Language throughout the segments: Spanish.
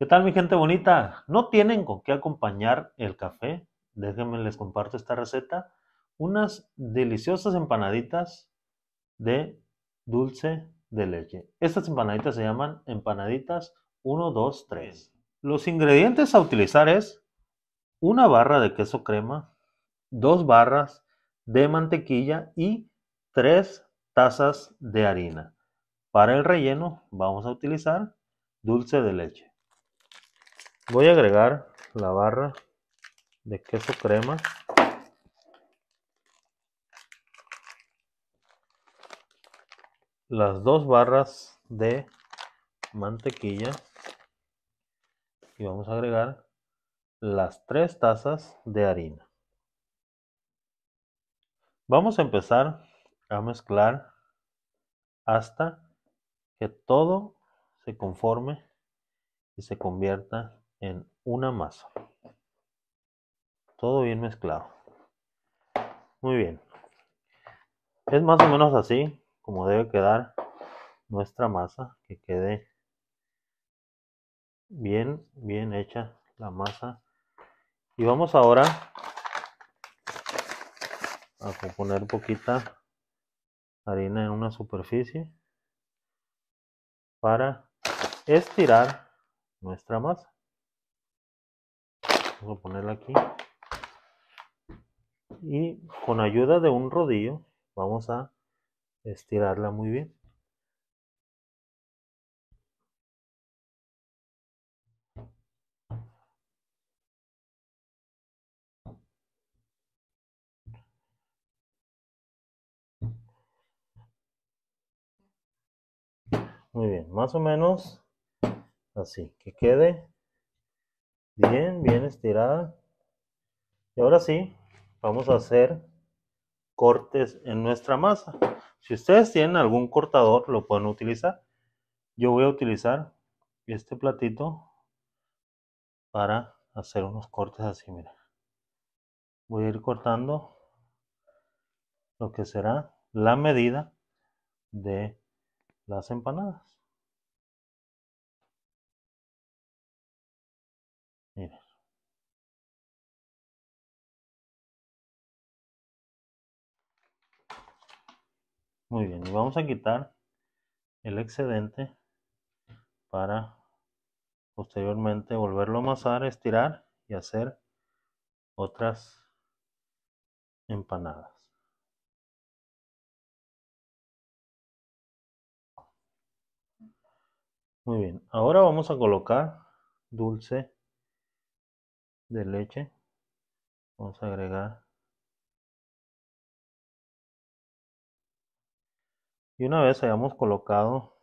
¿Qué tal mi gente bonita? ¿No tienen con qué acompañar el café? Déjenme les comparto esta receta. Unas deliciosas empanaditas de dulce de leche. Estas empanaditas se llaman empanaditas 1, 2, 3. Los ingredientes a utilizar es una barra de queso crema, dos barras de mantequilla y tres tazas de harina. Para el relleno vamos a utilizar dulce de leche voy a agregar la barra de queso crema las dos barras de mantequilla y vamos a agregar las tres tazas de harina vamos a empezar a mezclar hasta que todo se conforme y se convierta en una masa. Todo bien mezclado. Muy bien. Es más o menos así como debe quedar nuestra masa, que quede bien, bien hecha la masa. Y vamos ahora a poner poquita harina en una superficie para estirar nuestra masa vamos a ponerla aquí y con ayuda de un rodillo vamos a estirarla muy bien Muy bien, más o menos así, que quede Bien, bien estirada. Y ahora sí, vamos a hacer cortes en nuestra masa. Si ustedes tienen algún cortador, lo pueden utilizar. Yo voy a utilizar este platito para hacer unos cortes así, mira. Voy a ir cortando lo que será la medida de las empanadas. Muy bien, y vamos a quitar el excedente para posteriormente volverlo a amasar, estirar y hacer otras empanadas. Muy bien, ahora vamos a colocar dulce de leche. Vamos a agregar y una vez hayamos colocado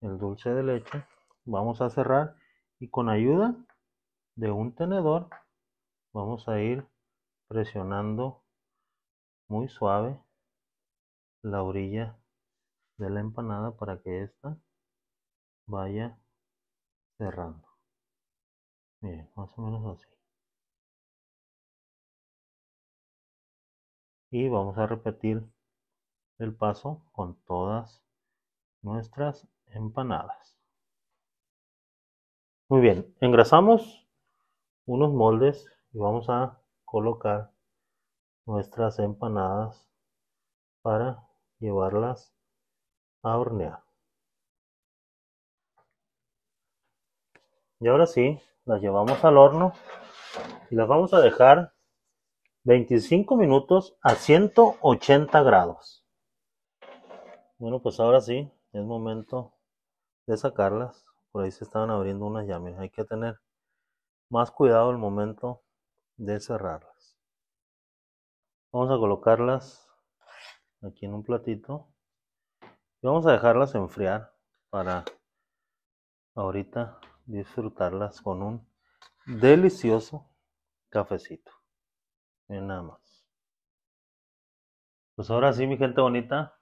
el dulce de leche vamos a cerrar y con ayuda de un tenedor vamos a ir presionando muy suave la orilla de la empanada para que ésta vaya cerrando miren más o menos así y vamos a repetir el paso con todas nuestras empanadas. Muy bien, engrasamos unos moldes y vamos a colocar nuestras empanadas para llevarlas a hornear. Y ahora sí, las llevamos al horno y las vamos a dejar 25 minutos a 180 grados. Bueno, pues ahora sí, es momento de sacarlas. Por ahí se estaban abriendo unas llamas. Hay que tener más cuidado el momento de cerrarlas. Vamos a colocarlas aquí en un platito. Y vamos a dejarlas enfriar para ahorita disfrutarlas con un delicioso cafecito. Y nada más. Pues ahora sí, mi gente bonita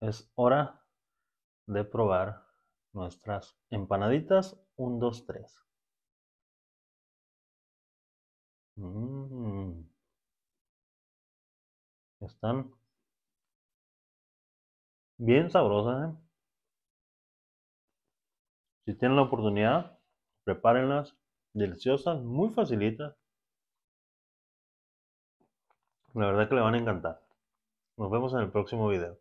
es hora de probar nuestras empanaditas. 1, 2, 3. Están bien sabrosas. ¿eh? Si tienen la oportunidad, prepárenlas. Deliciosas, muy facilitas. La verdad que le van a encantar. Nos vemos en el próximo video.